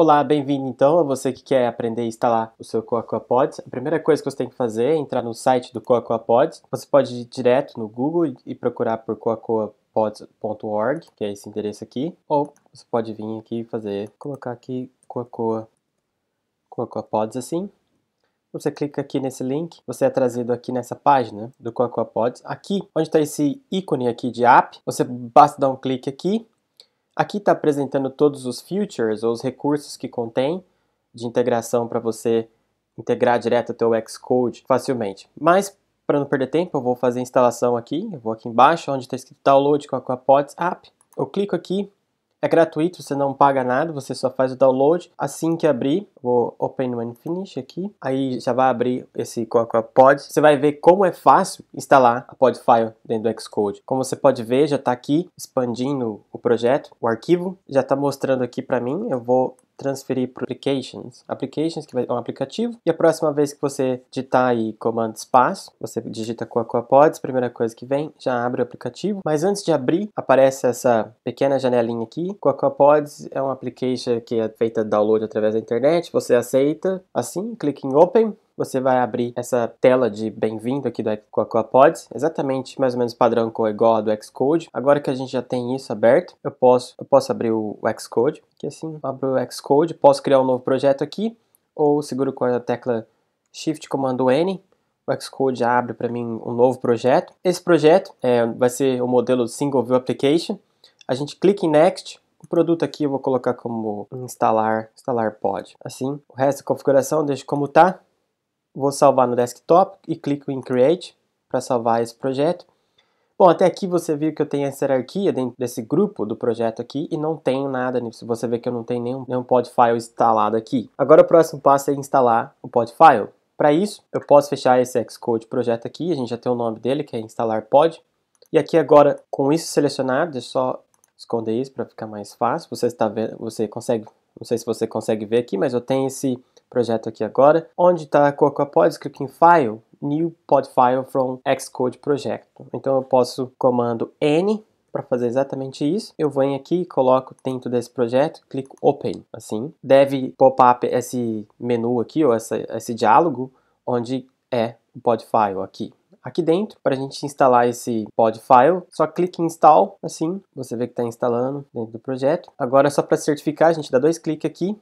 Olá, bem-vindo então a você que quer aprender a instalar o seu Pods. A primeira coisa que você tem que fazer é entrar no site do Pods. Você pode ir direto no Google e procurar por cocoapods.org, que é esse endereço aqui, ou você pode vir aqui e fazer, colocar aqui Cocoa, Pods assim. Você clica aqui nesse link, você é trazido aqui nessa página do Pods. Aqui, onde está esse ícone aqui de app, você basta dar um clique aqui Aqui está apresentando todos os features ou os recursos que contém de integração para você integrar direto o teu Xcode facilmente. Mas para não perder tempo, eu vou fazer a instalação aqui. Eu vou aqui embaixo, onde está escrito Download com a Pods App. Eu clico aqui é gratuito, você não paga nada, você só faz o download. Assim que abrir, vou Open When Finish aqui. Aí já vai abrir esse Cocoa Pod. Você vai ver como é fácil instalar a Podfile dentro do Xcode. Como você pode ver, já está aqui expandindo o projeto, o arquivo. Já está mostrando aqui para mim. Eu vou transferir para applications. Applications, que é um aplicativo. E a próxima vez que você digitar aí comando espaço, você digita com a CoaCoaPods, primeira coisa que vem, já abre o aplicativo. Mas antes de abrir, aparece essa pequena janelinha aqui. CoaCoaPods é uma application que é feita download através da internet. Você aceita assim, clica em Open você vai abrir essa tela de bem-vindo aqui do Pods, exatamente mais ou menos padrão que igual a do Xcode. Agora que a gente já tem isso aberto, eu posso, eu posso abrir o Xcode, que assim, abro o Xcode, posso criar um novo projeto aqui, ou seguro com a tecla Shift Comando N, o Xcode abre para mim um novo projeto. Esse projeto é, vai ser o modelo Single View Application. A gente clica em Next, o produto aqui eu vou colocar como instalar, instalar pod. Assim, o resto da configuração deixa como está. Vou salvar no desktop e clico em Create para salvar esse projeto. Bom, até aqui você viu que eu tenho essa hierarquia dentro desse grupo do projeto aqui e não tenho nada nisso. Você vê que eu não tenho nenhum, nenhum podfile instalado aqui. Agora o próximo passo é instalar o podfile. Para isso, eu posso fechar esse Xcode projeto aqui, a gente já tem o nome dele, que é instalar pod. E aqui agora, com isso selecionado, deixa eu só esconder isso para ficar mais fácil. Você está vendo, você consegue, não sei se você consegue ver aqui, mas eu tenho esse projeto aqui agora, onde está Cocoa Pods, clique em File, New Pod File from Xcode Project. Então eu posso comando N para fazer exatamente isso, eu venho aqui, coloco dentro desse projeto, clico Open, assim. Deve pop-up esse menu aqui, ou essa, esse diálogo, onde é o pod file aqui. Aqui dentro, para a gente instalar esse pod file, só clique em Install, assim, você vê que está instalando dentro do projeto. Agora, só para certificar, a gente dá dois cliques aqui,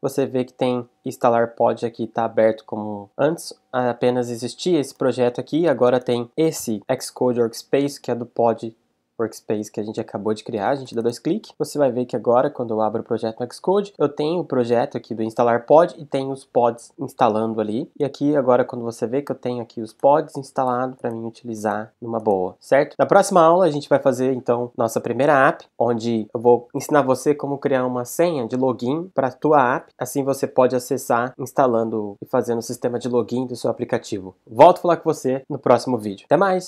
você vê que tem instalar pod aqui, está aberto como antes. Apenas existia esse projeto aqui, agora tem esse Xcode Workspace, que é do pod workspace que a gente acabou de criar, a gente dá dois cliques, você vai ver que agora, quando eu abro o projeto no Xcode, eu tenho o projeto aqui do instalar pod e tenho os pods instalando ali. E aqui agora, quando você vê que eu tenho aqui os pods instalados para mim utilizar numa boa, certo? Na próxima aula, a gente vai fazer, então, nossa primeira app, onde eu vou ensinar você como criar uma senha de login para a tua app, assim você pode acessar instalando e fazendo o sistema de login do seu aplicativo. Volto a falar com você no próximo vídeo. Até mais!